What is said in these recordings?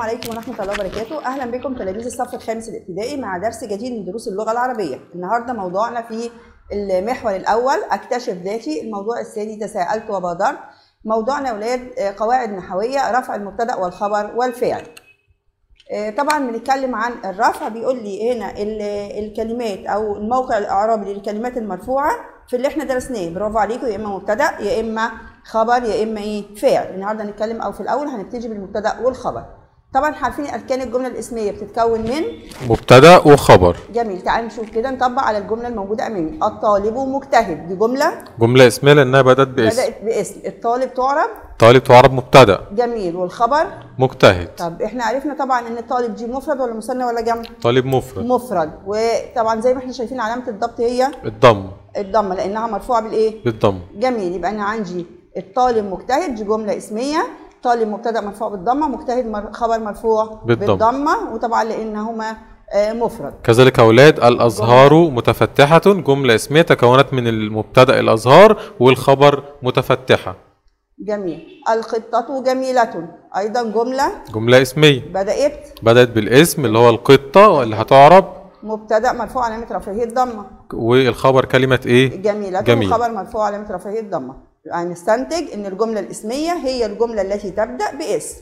السلام عليكم ورحمة الله وبركاته، أهلا بكم تلاميذ الصف الخامس الابتدائي مع درس جديد من دروس اللغة العربية، النهارده موضوعنا في المحور الأول أكتشف ذاتي، الموضوع الثاني تساءلت وبادرت، موضوعنا يا ولاد آه، قواعد نحوية رفع المبتدأ والخبر والفعل. آه، طبعا بنتكلم عن الرفع بيقول لي هنا الكلمات أو الموقع الإعرابي للكلمات المرفوعة في اللي احنا درسناه برافو عليكم يا اما مبتدا يا اما خبر يا اما ايه فعل النهارده هنتكلم او في الاول هنبتدي بالمبتدا والخبر طبعا عارفين اركان الجمله الاسميه بتتكون من مبتدا وخبر جميل تعال نشوف كده نطبق على الجمله الموجوده امامي الطالب مجتهد دي جمله جمله اسميه لانها بدات باسم بدات باسم الطالب تعرب طالب تعرب مبتدا جميل والخبر مجتهد طب احنا عرفنا طبعا ان الطالب دي مفرد ولا مثنى ولا جمع طالب مفرد مفرد وطبعا زي ما احنا شايفين علامه الضبط هي الضم الضمه لانها مرفوعه بالايه بالضم جميل يبقى انا عندي الطالب مجتهد دي جمله اسميه طالب مبتدا مرفوع بالضمه مجتهد خبر مرفوع بالضمه, بالضمة وطبعا لانهما آه، مفرد كذلك أولاد الأزهار متفتحة جملة اسمية تكونت من المبتدأ الأزهار والخبر متفتحة جميل القطة جميلة أيضا جملة جملة اسمية بدأت بدأت بالاسم اللي هو القطة اللي هتعرب مبتدأ مرفوع علامة رفعه الضمة والخبر كلمة إيه؟ جميلة جميل. خبر مرفوع علامة رفعه الضمة هنستنتج ان الجمله الاسميه هي الجمله التي تبدا باسم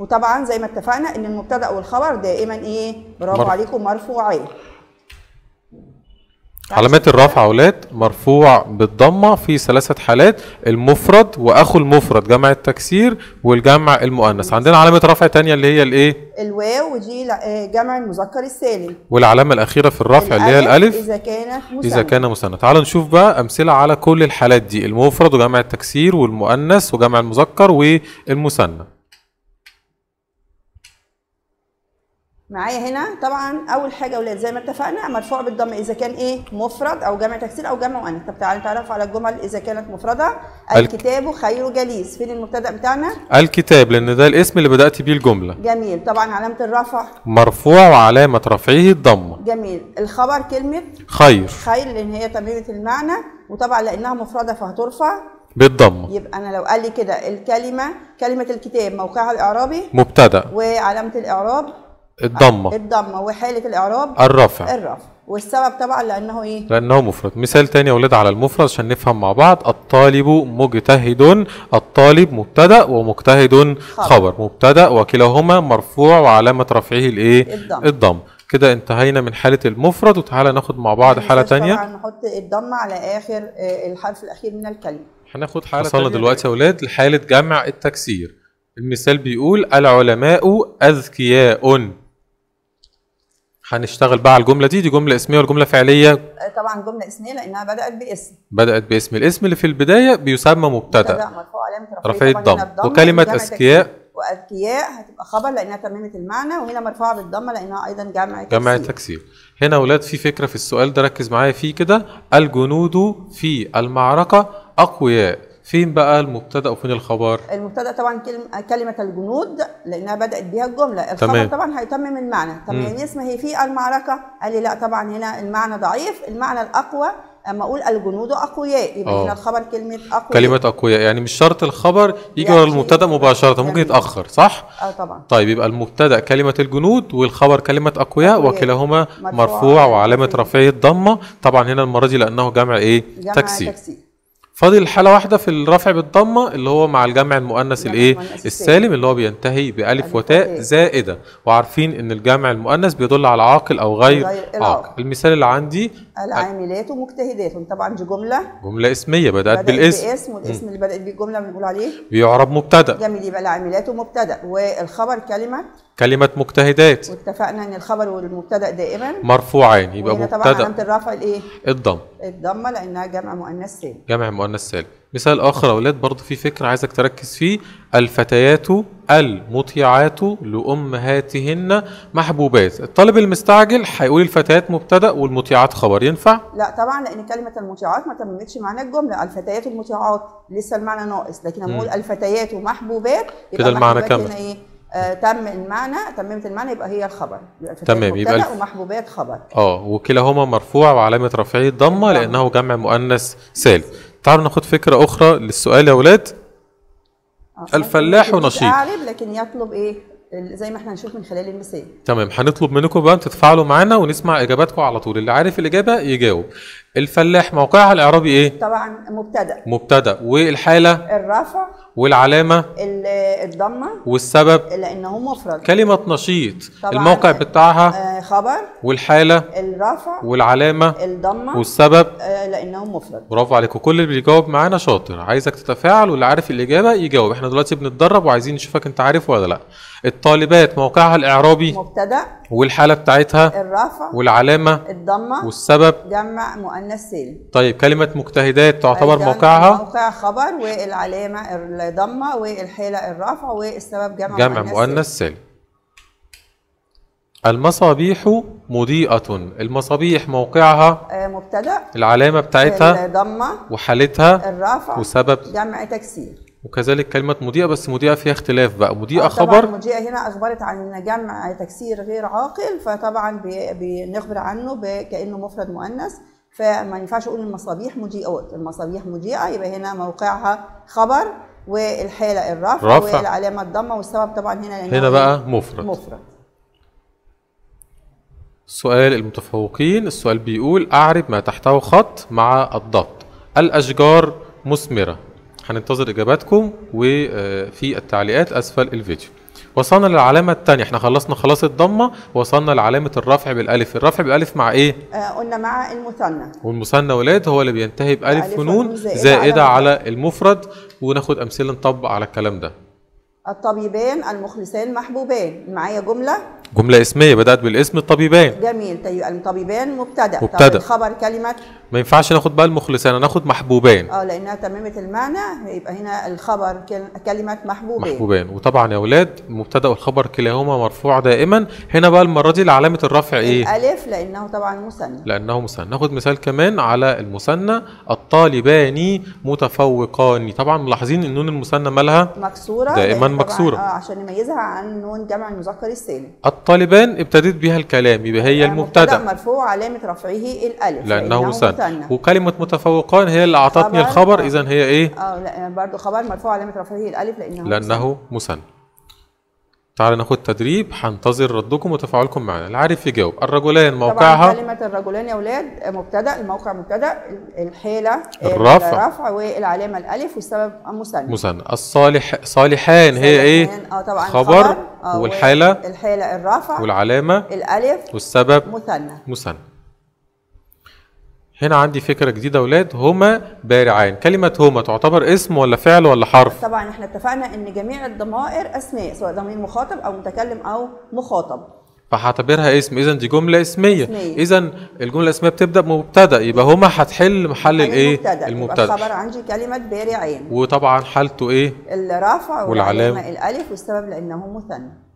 وطبعا زي ما اتفقنا ان المبتدا والخبر دائما ايه برافو عليكم مرفوعين علامات الرفع اولاد مرفوع بالضمه في ثلاثه حالات المفرد واخو المفرد جمع التكسير والجمع المؤنث عندنا علامه رفع تانية اللي هي الايه الواو ودي آه، جمع المذكر السالم والعلامه الاخيره في الرفع اللي هي الالف اذا كان مسند اذا كان مسند تعالوا نشوف بقى امثله على كل الحالات دي المفرد وجمع التكسير والمؤنث وجمع المذكر والمثنى معايا هنا طبعا اول حاجه ولاد زي ما اتفقنا مرفوع بالضم اذا كان ايه مفرد او جمع تكسير او جمع مؤنث طب تعالى نتعرف على الجمل اذا كانت مفرده الكتاب خير جليس فين المبتدا بتاعنا الكتاب لان ده الاسم اللي بدات بيه الجمله جميل طبعا علامه الرفع مرفوع وعلامه رفعه الضمه جميل الخبر كلمه خير خير لان هي تمريره المعنى وطبعا لانها مفرده فهترفع بالضمه يبقى انا لو قال لي كده الكلمه كلمه الكتاب موقعها الاعرابي مبتدا وعلامه الاعراب الضمه الضمه وحاله الاعراب الرفع الرفع والسبب طبعا لانه ايه لانه مفرد مثال تاني يا اولاد على المفرد عشان نفهم مع بعض الطالب مجتهد الطالب مبتدا ومجتهد خبر مبتدا وكلاهما مرفوع وعلامه رفعه الايه الضم, الضم. كده انتهينا من حالة المفرد وتعالى ناخد مع بعض حالة تانية طبعا نحط الضمة على آخر آه، الحرف الأخير من الكلمة هناخد حالة وصلنا دلوقتي يا أولاد لحالة جمع التكسير المثال بيقول العلماء أذكياء هنشتغل بقى على الجمله دي دي جمله اسميه ولا جمله فعليه آه، طبعا جمله اسميه لانها بدات باسم بدات باسم الاسم اللي في البدايه بيسمى مبتدا مرفوع علامه الضم وكلمه اذكياء واذكياء هتبقى خبر لانها تممت المعنى وهنا مرفوعه بالضمه لانها ايضا جمع تكسير جمع تكسير هنا اولاد في فكره في السؤال ده ركز معايا فيه كده الجنود في المعركه اقوياء فين بقى المبتدا وفين الخبر المبتدا طبعا كلمه الجنود لانها بدات بها الجمله الخبر تمام. طبعا هيتمم المعنى طب يعني اسمها إيه؟ هي في المعركه قال لي لا طبعا هنا المعنى ضعيف المعنى الاقوى اما اقول الجنود اقوياء يبقى آه. هنا الخبر كلمه اقوياء كلمه اقوياء يعني مش شرط الخبر يجي ورا يعني المبتدا مباشره ممكن يعني يتاخر صح اه طبعا طيب يبقى المبتدا كلمه الجنود والخبر كلمه اقوياء وكلاهما مرفوع, مرفوع وعلامه رفعه الضمه طبعا هنا المره دي لانه جمع ايه جمع تكسير, تكسير. فاضل حاله واحده في الرفع بالضمه اللي هو مع الجمع المؤنث الايه السالم اللي هو بينتهي بالف وتاء زائده وعارفين ان الجمع المؤنث بيدل على عاقل او غير عاقل المثال اللي عندي طيب. العاملات ومجتهداتهم طبعا دي جمله جمله اسميه بدات, بدأت بالاسم بالاسم والاسم اللي بدات بيه الجمله بنقول عليه بيعرب مبتدا جميل يبقى العاملات ومبتدا والخبر كلمه كلمه مجتهدات واتفقنا ان الخبر والمبتدا دائما مرفوعان يبقى مبتدا طبعا علامه الرفع الايه الضم الضمه لانها جمع مؤنث سالم جمع مؤنث سالم مثال اخر اولاد برضو في فكره عايزك تركز فيه الفتيات المطيعات لامهاتهن محبوبات الطالب المستعجل هيقول الفتيات مبتدا والمطيعات خبر ينفع لا طبعا لان كلمه المطيعات ما تمتش معنى الجمله الفتيات المطيعات لسه المعنى ناقص لكن لما اقول الفتيات ومحبوبات كده المعنى كامل ايه آه تم المعنى تممت المعنى يبقى هي الخبر يبقى تمام يبقى الف... ومحبوبات خبر اه وكلاهما مرفوع وعلامه رفعه الضمه لانه جمع مؤنث سالم تعالوا ناخد فكره اخرى للسؤال يا ولاد آه، الفلاح نشيط لكن يطلب ايه زي ما احنا هنشوف من خلال المثال تمام هنطلب منكم بقى تتفاعلوا معانا ونسمع اجاباتكم على طول اللي عارف الاجابه يجاوب الفلاح موقعها الاعرابي ايه طبعا مبتدا مبتدا والحاله الرفع والعلامه الضمه والسبب لانه مفرد كلمه نشيط الموقع بتاعها آه، خبر والحاله الرفع والعلامه الضمه والسبب آه، لانه مفرد برافو عليك وكل اللي بيجاوب معانا شاطر عايزك تتفاعل واللي عارف الاجابه يجاوب احنا دلوقتي بنتدرب وعايزين نشوفك انت عارف ولا لا الطالبات موقعها الاعرابي مبتدا والحاله بتاعتها الرفع والعلامه الضمه والسبب جمع مؤنث سالم طيب كلمه مجتهدات تعتبر موقعها موقع خبر والعلامه الضمه والحاله الرفع والسبب جمع, جمع مؤنث سالم المصابيح مضيئة المصابيح موقعها آه، مبتدأ العلامة بتاعتها الضمة وحالتها الرفع وسبب جمع تكسير وكذلك كلمة مضيئة بس مضيئة فيها اختلاف بقى مضيئة آه، خبر مضيئة هنا أخبرت عن جمع تكسير غير عاقل فطبعا بنخبر عنه كأنه مفرد مؤنث فما ينفعش أقول المصابيح مضيئة المصابيح مضيئة يبقى هنا موقعها خبر والحالة الرفع رفع. والعلامة الضمة والسبب طبعا هنا هنا بقى إيه؟ مفرد مفرد سؤال المتفوقين السؤال بيقول أعرب ما تحته خط مع الضبط الأشجار مثمرة هننتظر اجاباتكم وفي التعليقات اسفل الفيديو وصلنا للعلامه الثانيه احنا خلصنا خلاص الضمه وصلنا لعلامه الرفع بالالف الرفع بالالف مع ايه آه، قلنا مع المثنى والمثنى ولاد هو اللي بينتهي بالف ونون زائده على المفرد وناخد امثله نطبق على الكلام ده الطبيبان المخلصان محبوبان معايا جمله جمله اسميه بدات بالاسم الطبيبان جميل طيب الطبيبان مبتدا مبتدا طب الخبر كلمه ما ينفعش ناخد بقى المخلصان ناخد محبوبان اه لانها تمامه المعنى يبقى هنا الخبر كلمه محبوبان محبوبان وطبعا يا اولاد المبتدا والخبر كلاهما مرفوع دائما هنا بقى المره دي علامه الرفع ايه الالف لانه طبعا مثنى لانه مثنى ناخد مثال كمان على المثنى الطالبان متفوقان طبعا ملاحظين ان النون المثنى مالها مكسوره دائما مكسوره اه عشان نميزها عن نون جمع المذكر السالم الطالبان ابتدت بها الكلام يبقى هي آه، المبتدا مرفوع علامه رفعه الالف لانه مثنى وكلمه متفوقان هي اللي اعطتني الخبر آه. اذا هي ايه اه لا برضه خبر مرفوع علامه رفعه الالف لانه لانه مثنى تعال ناخد تدريب هنتظر ردكم وتفاعلكم معنا العارف يجاوب الرجلان موقعها طبعا كلمه الرجلان يا اولاد مبتدا الموقع مبتدا الحيله الرفع الرفع والعلامه الالف والسبب مثنى مثنى الصالح صالحان هي ايه اه طبعا خبر, آه، والحاله الحاله الرفع والعلامه الالف والسبب مثنى مثنى هنا عندي فكره جديده ولاد هما بارعان كلمه هما تعتبر اسم ولا فعل ولا حرف طبعا احنا اتفقنا ان جميع الضمائر اسماء سواء ضمير مخاطب او متكلم او مخاطب فهعتبرها اسم اذا دي جمله اسميه, اسمية. اذا الجمله الاسميه بتبدا مبتدا يبقى هما هتحل محل الايه يعني المبتدا, المبتدأ. يبقى الخبر عندي كلمه بارعين وطبعا حالته ايه الرفع والعلامه الالف والسبب لانه مثنى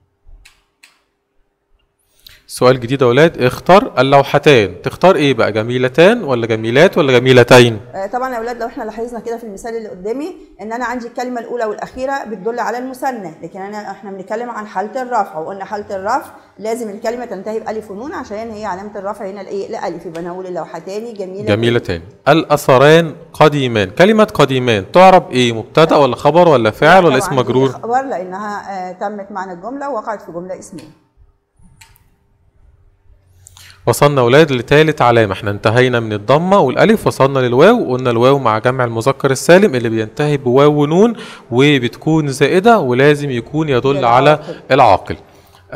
سؤال جديد يا ولاد اختار اللوحتان تختار ايه بقى جميلتان ولا جميلات ولا جميلتين آه، طبعا يا ولاد لو احنا لاحظنا كده في المثال اللي قدامي ان انا عندي الكلمه الاولى والاخيره بتدل على المثنى لكن انا احنا بنتكلم عن حاله الرفع وقلنا حاله الرفع لازم الكلمه تنتهي بالف ونون عشان هي علامه الرفع هنا الايه الالف يبقى انا اقول اللوحتان جميلتان جميلتان الاثران قديمان كلمه قديمان تعرب ايه مبتدا ولا خبر ولا فعل ولا اسم مجرور خبر لانها آه، تمت معنى الجمله ووقعت في جمله اسميه وصلنا ولاد لتالت علامة احنا انتهينا من الضمة والألف وصلنا للواو قلنا الواو مع جمع المذكر السالم اللي بينتهي بواو ونون وبتكون زائدة ولازم يكون يدل على العاقل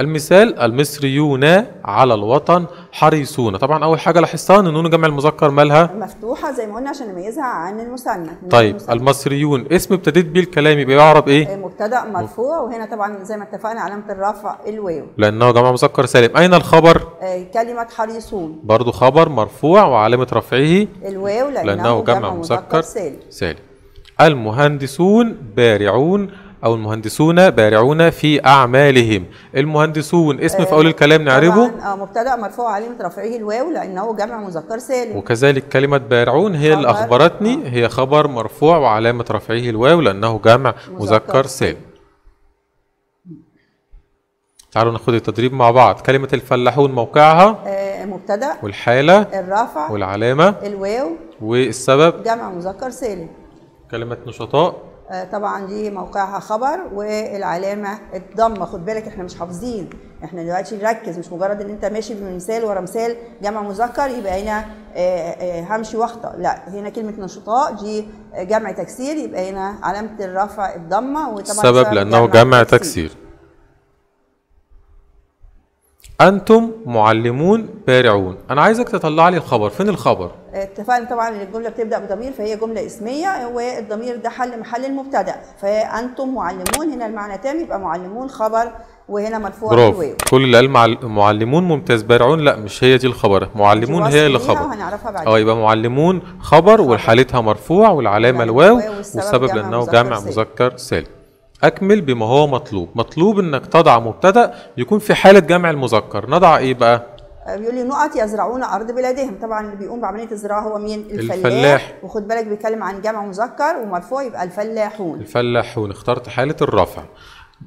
المثال المصريون على الوطن حريصون طبعا اول حاجه لاحظتها ان نون جمع المذكر مالها مفتوحه زي ما قلنا عشان نميزها عن المثنى طيب المسنة. المصريون اسم ابتديت بيه الكلام يبقى يعرب ايه مبتدا مرفوع وهنا طبعا زي ما اتفقنا علامه الرفع الواو لانه جمع مذكر سالم اين الخبر آه، كلمه حريصون برضو خبر مرفوع وعلامه رفعه الواو لانه, لأنه جمع, جمع مذكر سالم سالم المهندسون بارعون أو المهندسون بارعون في أعمالهم المهندسون اسم في أول الكلام نعربه آه مبتدأ مرفوع علامة رفعه الواو لأنه جمع مذكر سالم وكذلك كلمة بارعون هي اللي أخبرتني آه. هي خبر مرفوع وعلامة رفعه الواو لأنه جمع مذكر سالم تعالوا ناخد التدريب مع بعض كلمة الفلاحون موقعها آه، مبتدأ والحالة الرفع والعلامة الواو والسبب جمع مذكر سالم كلمة نشطاء آه، طبعا دي موقعها خبر والعلامه الضمه خد بالك احنا مش حافظين احنا دلوقتي نركز مش مجرد ان انت ماشي بمثال ورا مثال جمع مذكر يبقى هنا آه، آه، همشي واخطا لا هنا كلمه نشطاء دي جمع تكسير يبقى هنا علامه الرفع الضمه وطبعا السبب لانه جمع تكسير, تكسير. انتم معلمون بارعون انا عايزك تطلع لي الخبر فين الخبر اتفقنا طبعا ان الجمله بتبدا بضمير فهي جمله اسميه والضمير ده حل محل المبتدا فانتم معلمون هنا المعنى تام يبقى معلمون خبر وهنا مرفوع برافو كل اللي قال معلمون ممتاز بارعون لا مش هي دي الخبر معلمون هي اللي خبر اه يبقى معلمون خبر وحالتها مرفوع والعلامه الواو والسبب لانه جمع مذكر سالم اكمل بما هو مطلوب مطلوب انك تضع مبتدا يكون في حاله جمع المذكر نضع ايه بقى أه، بيقول لي نقط يزرعون ارض بلادهم طبعا اللي بيقوم بعمليه الزراعه هو مين الفلاح, الفلاح. وخد بالك بيتكلم عن جمع مذكر ومرفوع يبقى الفلاحون الفلاحون اخترت حاله الرفع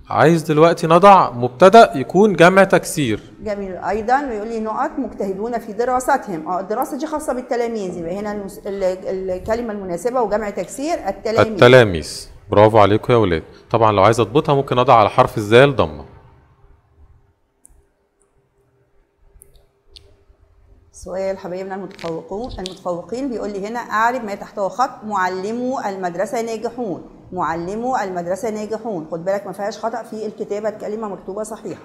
عايز دلوقتي نضع مبتدا يكون جمع تكسير جميل ايضا بيقول لي نقط مجتهدون في دراستهم اه الدراسه دي خاصه بالتلاميذ يبقى هنا الكلمه المناسبه وجمع تكسير التلاميذ التلاميذ برافو عليكم يا ولاد طبعا لو عايز اضبطها ممكن اضع على حرف الزال ضمه سؤال حبايبنا المتفوقون المتفوقين بيقول لي هنا اعرف ما تحته خط معلمو المدرسه ناجحون معلمو المدرسه ناجحون خد بالك ما فيهاش خطا في الكتابه الكلمه مكتوبه صحيحه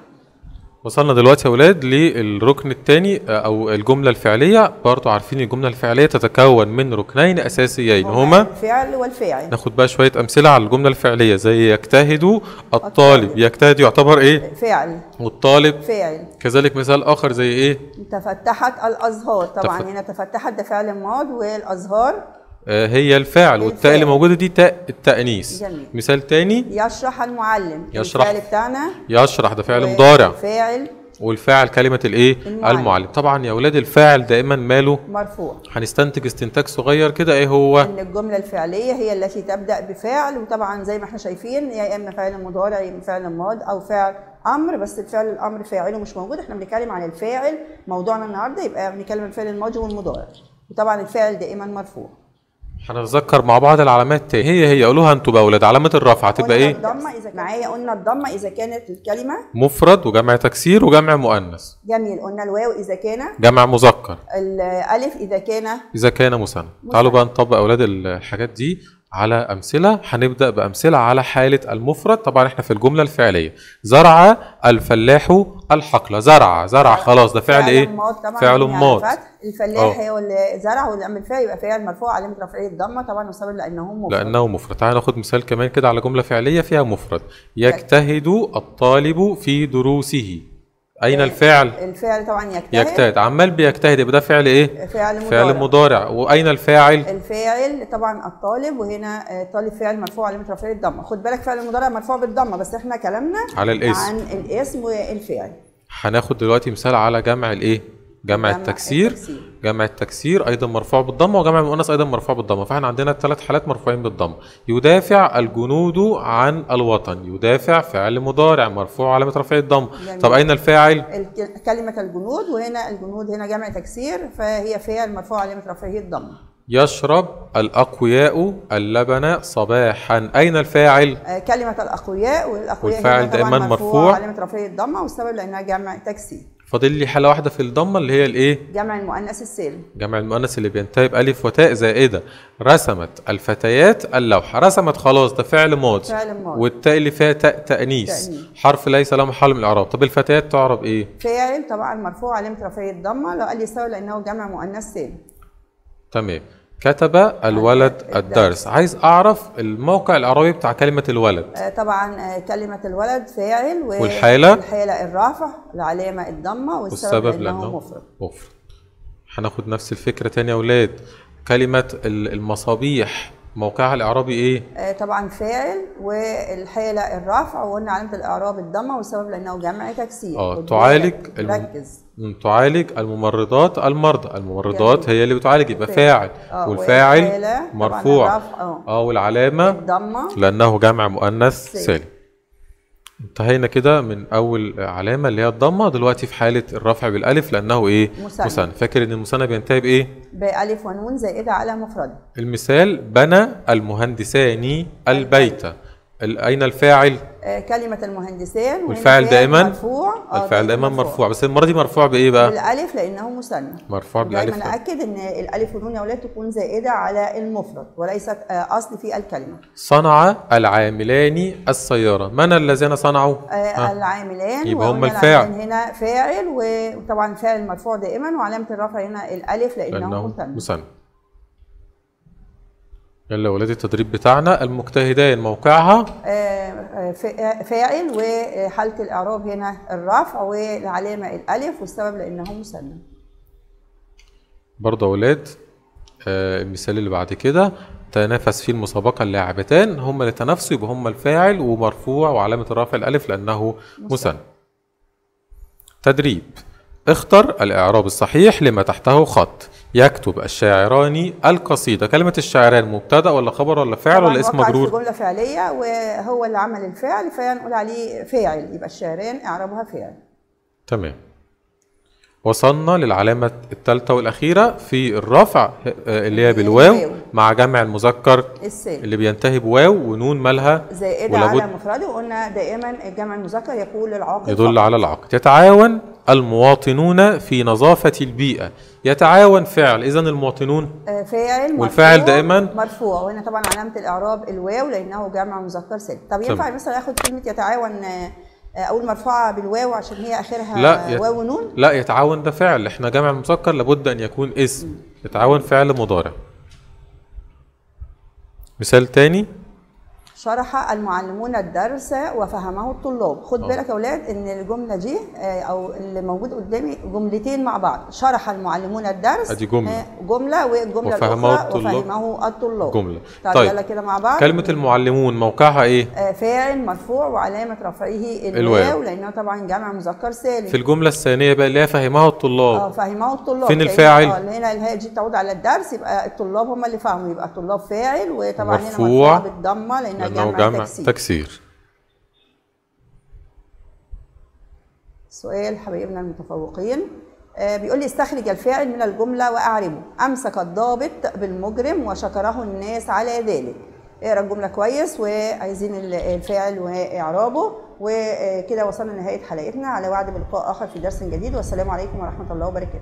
وصلنا دلوقتي يا ولاد للركن الثاني آه، او الجمله الفعليه برضو عارفين الجمله الفعليه تتكون من ركنين اساسيين هما الفعل والفاعل ناخد بقى شويه امثله على الجمله الفعليه زي يجتهد الطالب يجتهد يعتبر ايه فعل والطالب فعل كذلك مثال اخر زي ايه تفتحت الازهار طبعا تفت... هنا تفتحت ده فعل ماض والازهار آه، هي الفاعل والتاء اللي موجوده دي تاء التانيث جميل مثال تاني يشرح المعلم يشرح الفعل بتاعنا يشرح ده فعل مضارع فاعل والفاعل كلمه الايه المعلم. المعلم طبعا يا اولاد الفاعل دائما ماله مرفوع هنستنتج استنتاج صغير كده ايه هو ان الجمله الفعليه هي التي تبدا بفعل وطبعا زي ما احنا شايفين يا اما فعل مضارع يا اما فعل ماض او فعل امر بس الفعل الامر فاعله مش موجود احنا بنتكلم عن الفاعل موضوعنا النهارده يبقى بنتكلم عن الفعل الماضي والمضارع وطبعا الفاعل دائما مرفوع هنتذكر مع بعض العلامات هي هي قولوها انتوا بقى اولاد علامه الرفع هتبقى ايه الضمه اذا معايا قلنا الضمه اذا كانت الكلمه مفرد وجمع تكسير وجمع مؤنث جميل قلنا الواو اذا كان جمع مذكر الالف اذا كان اذا كان مثنى تعالوا بقى نطبق اولاد الحاجات دي على امثله هنبدا بامثله على حاله المفرد طبعا احنا في الجمله الفعليه زرع الفلاح الحقله زرع زرع خلاص ده فعل, ايه فعل ماض يعني الفلاح آه. هو اللي زرع واللي عمل فيها يبقى فعل مرفوع علامه رفعه الضمه طبعا وسبب لانه مفرد لانه مفرد تعال ناخد مثال كمان كده على جمله فعليه فيها مفرد يجتهد الطالب في دروسه اين الفعل الفعل طبعا يجتهد يجتهد عمال بيجتهد يبقى ده فعل ايه فعل مضارع فعل مضارع واين الفاعل الفاعل طبعا الطالب وهنا الطالب فعل مرفوع علامه رفعه الضمه خد بالك فعل المضارع مرفوع بالضمه بس احنا كلامنا على الاسم عن الاسم والفعل هناخد دلوقتي مثال على جمع الايه جمع التكسير, التكسير جمع التكسير ايضا مرفوع بالضمه وجمع المؤنث ايضا مرفوع بالضمه فاحنا عندنا الثلاث حالات مرفوعين بالضمه يدافع الجنود عن الوطن يدافع فعل مضارع مرفوع علامه رفع الضمه يعني طب اين الفاعل كلمه الجنود وهنا الجنود هنا جمع تكسير فهي فعل مرفوع علامه رفع الضمه يشرب الأقوياء اللبن صباحا أين الفاعل؟ آه، كلمة الأقوياء والأقوياء والفاعل دائما مرفوع, مرفوع علامة رفع الضمة والسبب لأنها جمع تكسير فاضل لي حاله واحده في الضمه اللي هي الايه جمع المؤنث السالم جمع المؤنث اللي بينتهي بالف وتاء زائده إيه رسمت الفتيات اللوحه رسمت خلاص ده فعل ماضي فعل ماضي والتاء اللي فيها تاء تانيث حرف ليس له محل من الاعراب طب الفتيات تعرب ايه فاعل طبعا مرفوع علامه رفعه الضمه لو قال يساوي لانه جمع مؤنث سالم تمام كتب الولد الدرس عايز اعرف الموقع العربي بتاع كلمه الولد آه، طبعا آه، كلمه الولد فاعل والحاله الحاله الرافع العلامه الضمه والسبب, والسبب لانه مفرد مفرد هناخد نفس الفكره تاني يا اولاد كلمه المصابيح موقعها الاعرابي ايه؟ آه طبعا فاعل والحاله الرفع وقلنا علامه الاعراب الضمه والسبب لانه جمع تكسير اه تعالج الم... تعالج الممرضات المرضى الممرضات يعني هي اللي بتعالج يبقى فاعل آه والفاعل مرفوع آه. اه والعلامه الضمه لانه جمع مؤنث سالم انتهينا كده من اول علامه اللي هي الضمه دلوقتي في حاله الرفع بالالف لانه ايه مثنى فاكر ان المثنى بينتهي بايه بالف ونون زائده على مفرده المثال بنى المهندسان البيت اين الفاعل آه، كلمه المهندسين والفاعل دائما مرفوع آه، الفاعل دائما مرفوع. مرفوع بس المره دي مرفوع بايه بقى؟ بالالف لانه مثنى مرفوع بالالف دايما اكد ان الالف والنون يا تكون زائده على المفرد وليست آه، اصل في الكلمه صنع العاملان السياره من الذين صنعوا؟ آه العاملان يبقى هم الفاعل هنا فاعل وطبعا فاعل مرفوع دائما وعلامه الرفع هنا الالف لانه مثنى مثنى يلا ولاد التدريب بتاعنا المجتهدان موقعها آه، آه، آه، فاعل وحاله الاعراب هنا الرفع والعلامه الالف والسبب لانه مثنى برضه اولاد المثال اللي بعد كده تنافس في المسابقة اللاعبتان هما اللي تنافسوا يبقى هما الفاعل ومرفوع وعلامة الرفع الألف لأنه مثنى. تدريب اختر الإعراب الصحيح لما تحته خط يكتب الشاعران القصيدة كلمة الشاعران مبتدأ ولا خبر ولا فعل ولا اسم مجرور جملة فعلية وهو اللي عمل الفعل فنقول عليه فاعل يبقى الشاعران اعربها فاعل تمام وصلنا للعلامة الثالثة والأخيرة في الرفع آه، اللي هي بالواو مع جمع المذكر اللي بينتهي بواو ونون مالها زائدة على مفرده وقلنا دائما الجمع المذكر يقول العاقل يدل على العاقل يتعاون المواطنون في نظافة البيئة يتعاون فعل إذا المواطنون آه، فاعل والفاعل دائما مرفوع وهنا طبعا علامة الإعراب الواو لأنه جمع مذكر سالم طب ينفع مثلا آخد كلمة يتعاون أول آه، آه، مرفوعة بالواو عشان هي آخرها لا واو ونون لا يتعاون ده فعل إحنا جمع المذكر لابد أن يكون اسم يتعاون فعل مضارع مثال تاني شرح المعلمون الدرس وفهمه الطلاب خد آه. بالك يا اولاد ان الجمله دي آه، او اللي موجود قدامي جملتين مع بعض شرح المعلمون الدرس ادي جمله آه، جمله والجمله وفهمه الاخرى الطلاب. وفهمه الطلاب جمله طيب, طيب. يلا كده مع بعض كلمه المعلمون موقعها ايه فاعل مرفوع وعلامه رفعه الواو لانها طبعا جمع مذكر سالم في الجمله الثانيه بقى اللي هي فهمه الطلاب اه فهمه الطلاب فين الفاعل هنا الهاء دي تعود على الدرس يبقى الطلاب هم اللي فهموا يبقى الطلاب فاعل وطبعا مرفوع. هنا مرفوع بالضمه لان لأنه جمع, تكسير. سؤال حبايبنا المتفوقين آه، بيقول لي استخرج الفاعل من الجملة وأعربه أمسك الضابط بالمجرم وشكره الناس على ذلك اقرا الجملة كويس وعايزين الفاعل وإعرابه وكده وصلنا لنهاية حلقتنا على وعد بلقاء آخر في درس جديد والسلام عليكم ورحمة الله وبركاته